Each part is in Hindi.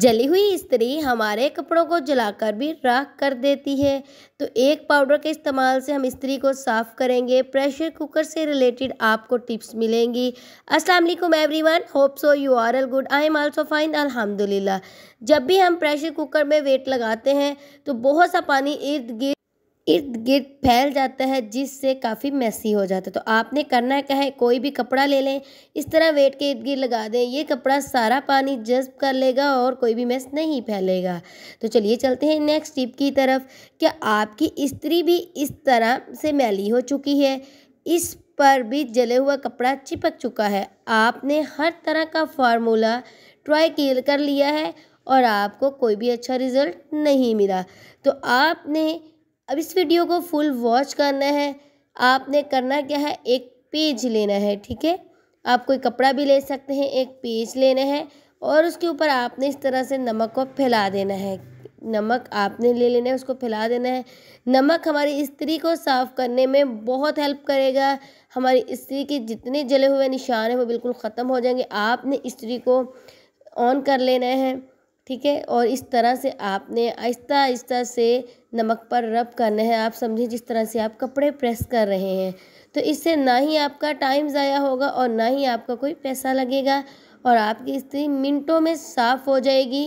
जली हुई स्त्री हमारे कपड़ों को जलाकर भी राख कर देती है तो एक पाउडर के इस्तेमाल से हम स्त्री को साफ़ करेंगे प्रेशर कुकर से रिलेटेड आपको टिप्स मिलेंगी अस्सलाम वालेकुम everyone hope so you are all good I am also fine अल्हम्दुलिल्लाह जब भी हम प्रेशर कुकर में वेट लगाते हैं तो बहुत सा पानी इर्द गिर्द इर्द गिर्द फैल जाता है जिससे काफ़ी मैसी हो जाता है तो आपने करना क्या है कोई भी कपड़ा ले लें इस तरह वेट के इर्द गिर्द लगा दें ये कपड़ा सारा पानी जज्ब कर लेगा और कोई भी मैस नहीं फैलेगा तो चलिए चलते हैं नेक्स्ट टिप की तरफ क्या आपकी स्त्री भी इस तरह से मैली हो चुकी है इस पर भी जले हुआ कपड़ा चिपक चुका है आपने हर तरह का फार्मूला ट्राई कर लिया है और आपको कोई भी अच्छा रिज़ल्ट नहीं मिला तो आपने अब इस वीडियो को फुल वॉच करना है आपने करना क्या है एक पेज लेना है ठीक है आप कोई कपड़ा भी ले सकते हैं एक पेज लेना है और उसके ऊपर आपने इस तरह से नमक को फैला देना है नमक आपने ले लेना है उसको फैला देना है नमक हमारी स्त्री को साफ़ करने में बहुत हेल्प करेगा हमारी स्त्री के जितने जले हुए निशान हैं वो बिल्कुल ख़त्म हो जाएंगे आपने स्त्री को ऑन कर लेना है ठीक है और इस तरह से आपने आहिस्ता आहिस्ता से नमक पर रब करना है आप समझिए जिस तरह से आप कपड़े प्रेस कर रहे हैं तो इससे ना ही आपका टाइम ज़ाया होगा और ना ही आपका कोई पैसा लगेगा और आपकी स्त्री मिनटों में साफ़ हो जाएगी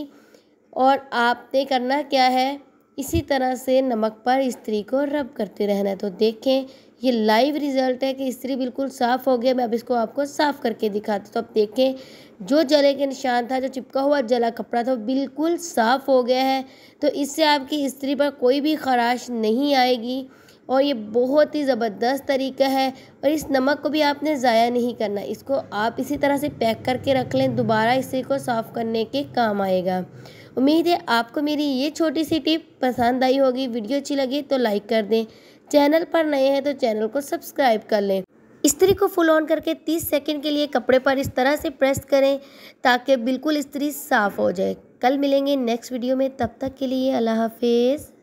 और आपने करना क्या है इसी तरह से नमक पर स्त्री को रब करते रहना है तो देखें ये लाइव रिज़ल्ट है कि स्त्री बिल्कुल साफ़ हो गया मैं अब इसको आपको साफ़ करके दिखाती तो अब देखें जो जले के निशान था जो चिपका हुआ जला कपड़ा था वो बिल्कुल साफ़ हो गया है तो इससे आपकी स्त्री पर कोई भी खराश नहीं आएगी और ये बहुत ही ज़बरदस्त तरीका है और इस नमक को भी आपने ज़ाया नहीं करना इसको आप इसी तरह से पैक करके रख लें दोबारा इसी को साफ़ करने के काम आएगा उम्मीद है आपको मेरी ये छोटी सी टिप पसंद आई होगी वीडियो अच्छी लगी तो लाइक कर दें चैनल पर नए हैं तो चैनल को सब्सक्राइब कर लें इस्त्री को फुल ऑन करके 30 सेकंड के लिए कपड़े पर इस तरह से प्रेस करें ताकि बिल्कुल इस्त्री साफ़ हो जाए कल मिलेंगे नेक्स्ट वीडियो में तब तक के लिए अल्लाह हाफिज़